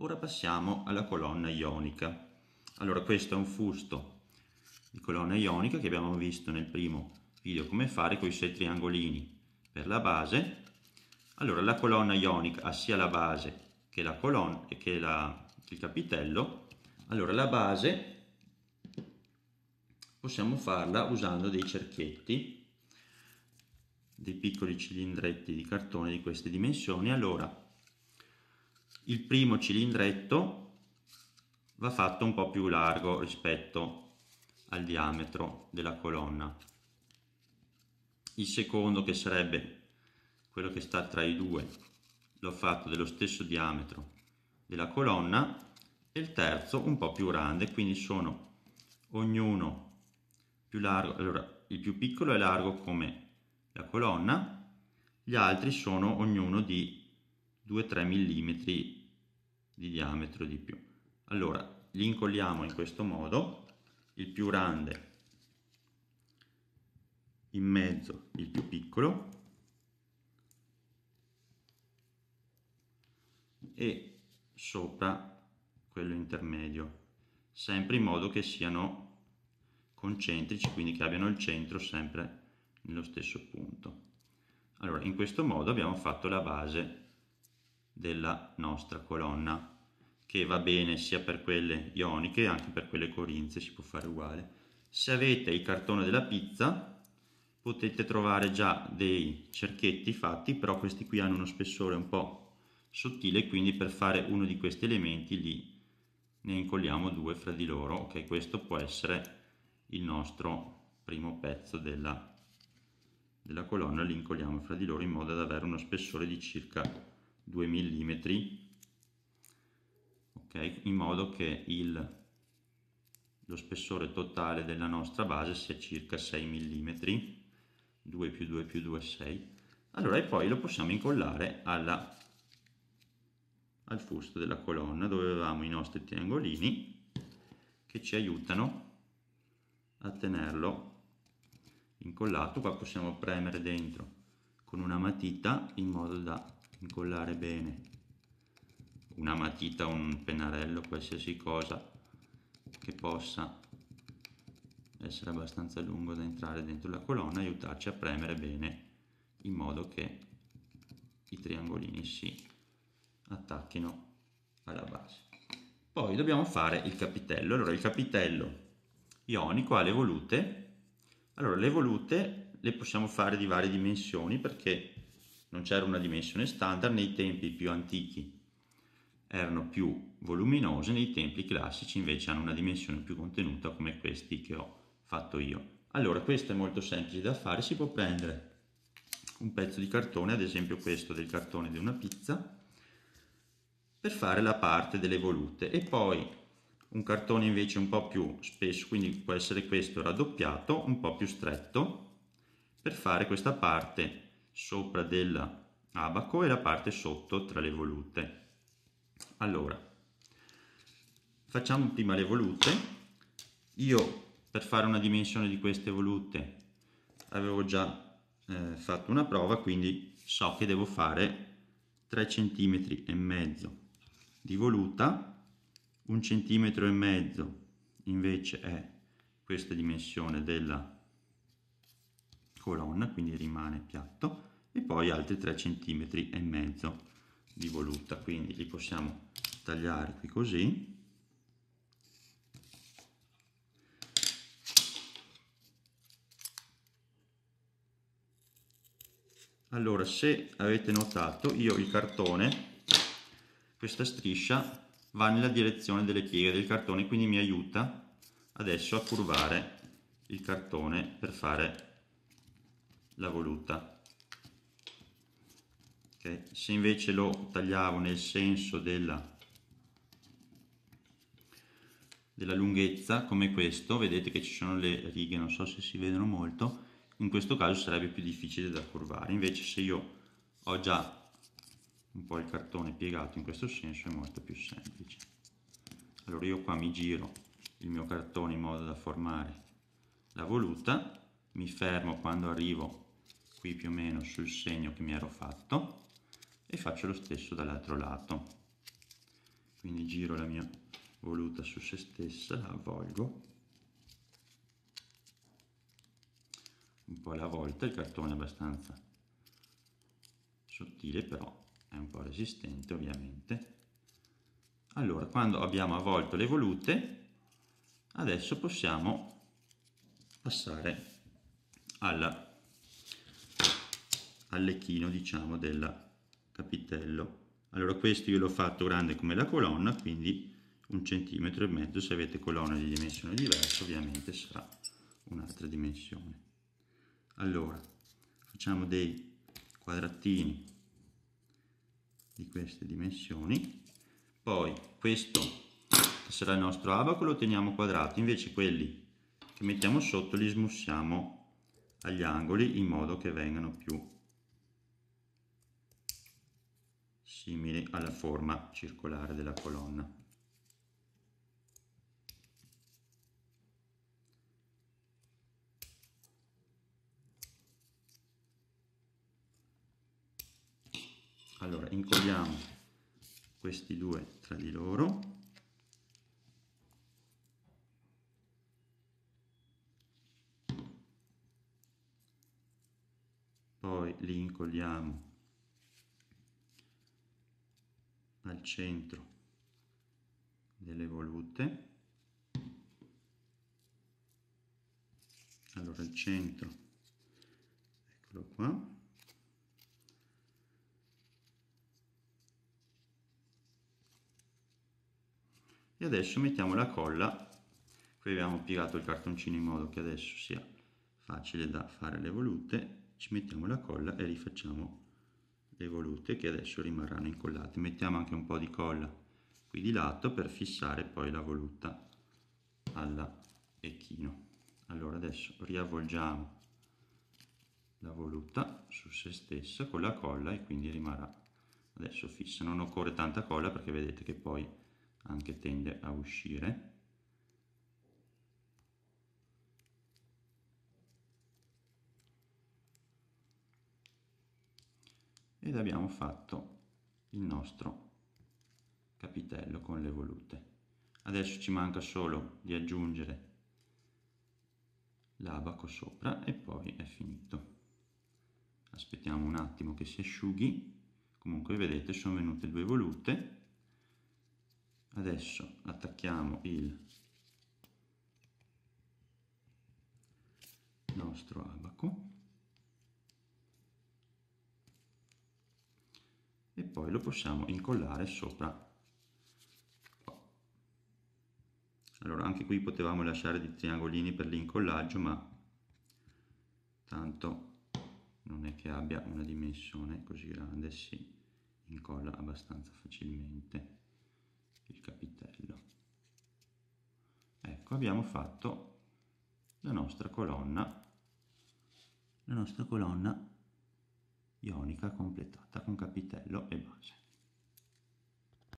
Ora passiamo alla colonna ionica. Allora questo è un fusto di colonna ionica che abbiamo visto nel primo video come fare con i sei triangolini per la base. Allora la colonna ionica ha sia la base che, la colonna, che la, il capitello. Allora la base possiamo farla usando dei cerchietti, dei piccoli cilindretti di cartone di queste dimensioni. Allora il primo cilindretto va fatto un po' più largo rispetto al diametro della colonna. Il secondo, che sarebbe quello che sta tra i due, l'ho fatto dello stesso diametro della colonna e il terzo un po' più grande, quindi sono ognuno più largo, allora il più piccolo è largo come la colonna, gli altri sono ognuno di 2-3 mm di diametro di più allora li incolliamo in questo modo il più grande in mezzo il più piccolo e sopra quello intermedio sempre in modo che siano concentrici quindi che abbiano il centro sempre nello stesso punto allora in questo modo abbiamo fatto la base della nostra colonna che va bene sia per quelle ioniche anche per quelle corinze si può fare uguale se avete il cartone della pizza potete trovare già dei cerchetti fatti però questi qui hanno uno spessore un po' sottile quindi per fare uno di questi elementi li ne incolliamo due fra di loro ok questo può essere il nostro primo pezzo della, della colonna li incolliamo fra di loro in modo da avere uno spessore di circa 2 mm ok in modo che il, lo spessore totale della nostra base sia circa 6 mm 2 più 2 più 2 6 allora e poi lo possiamo incollare alla, al fusto della colonna dove avevamo i nostri triangolini che ci aiutano a tenerlo incollato qua possiamo premere dentro con una matita in modo da incollare bene una matita, un pennarello, qualsiasi cosa che possa essere abbastanza lungo da entrare dentro la colonna e aiutarci a premere bene in modo che i triangolini si attacchino alla base. Poi dobbiamo fare il capitello. Allora il capitello ionico ha le volute. Allora le volute le possiamo fare di varie dimensioni perché non c'era una dimensione standard nei templi più antichi, erano più voluminose, nei templi classici invece hanno una dimensione più contenuta come questi che ho fatto io. Allora questo è molto semplice da fare, si può prendere un pezzo di cartone, ad esempio questo del cartone di una pizza, per fare la parte delle volute e poi un cartone invece un po' più spesso, quindi può essere questo raddoppiato, un po' più stretto, per fare questa parte sopra dell'abaco e la parte sotto tra le volute. Allora, facciamo prima le volute. Io per fare una dimensione di queste volute avevo già eh, fatto una prova, quindi so che devo fare 3 cm e mezzo di voluta, un centimetro e mezzo invece è questa dimensione della colonna, quindi rimane piatto, e poi altri 3 cm e mezzo di voluta, quindi li possiamo tagliare qui così. Allora, se avete notato, io il cartone, questa striscia, va nella direzione delle pieghe del cartone, quindi mi aiuta adesso a curvare il cartone per fare la voluta okay. se invece lo tagliavo nel senso della della lunghezza come questo vedete che ci sono le righe non so se si vedono molto in questo caso sarebbe più difficile da curvare invece se io ho già un po' il cartone piegato in questo senso è molto più semplice allora io qua mi giro il mio cartone in modo da formare la voluta mi fermo quando arrivo a qui più o meno sul segno che mi ero fatto e faccio lo stesso dall'altro lato quindi giro la mia voluta su se stessa la avvolgo un po' alla volta il cartone è abbastanza sottile però è un po' resistente ovviamente allora quando abbiamo avvolto le volute adesso possiamo passare alla al lecchino diciamo del capitello allora questo io l'ho fatto grande come la colonna quindi un centimetro e mezzo se avete colonne di dimensione diversa ovviamente sarà un'altra dimensione allora facciamo dei quadratini di queste dimensioni poi questo che sarà il nostro abaco lo teniamo quadrato invece quelli che mettiamo sotto li smussiamo agli angoli in modo che vengano più simili alla forma circolare della colonna. Allora, incolliamo questi due tra di loro. Poi li incolliamo centro delle volute allora il centro eccolo qua e adesso mettiamo la colla qui abbiamo piegato il cartoncino in modo che adesso sia facile da fare le volute ci mettiamo la colla e rifacciamo le volute che adesso rimarranno incollate mettiamo anche un po' di colla qui di lato per fissare poi la voluta alla pecchino. allora adesso riavvolgiamo la voluta su se stessa con la colla e quindi rimarrà adesso fissa non occorre tanta colla perché vedete che poi anche tende a uscire ed abbiamo fatto il nostro capitello con le volute adesso ci manca solo di aggiungere l'abaco sopra e poi è finito aspettiamo un attimo che si asciughi comunque vedete sono venute due volute adesso attacchiamo il nostro abaco e poi lo possiamo incollare sopra allora anche qui potevamo lasciare dei triangolini per l'incollaggio ma tanto non è che abbia una dimensione così grande si incolla abbastanza facilmente il capitello ecco abbiamo fatto la nostra colonna la nostra colonna ionica completata con capitello e base.